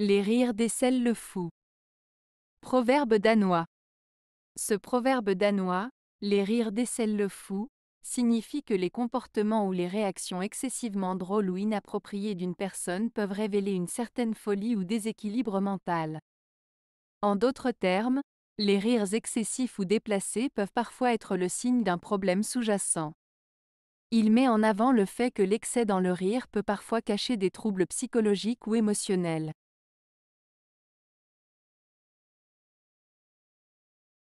Les rires décèlent le fou. Proverbe danois. Ce proverbe danois, les rires décèlent le fou, signifie que les comportements ou les réactions excessivement drôles ou inappropriées d'une personne peuvent révéler une certaine folie ou déséquilibre mental. En d'autres termes, les rires excessifs ou déplacés peuvent parfois être le signe d'un problème sous-jacent. Il met en avant le fait que l'excès dans le rire peut parfois cacher des troubles psychologiques ou émotionnels.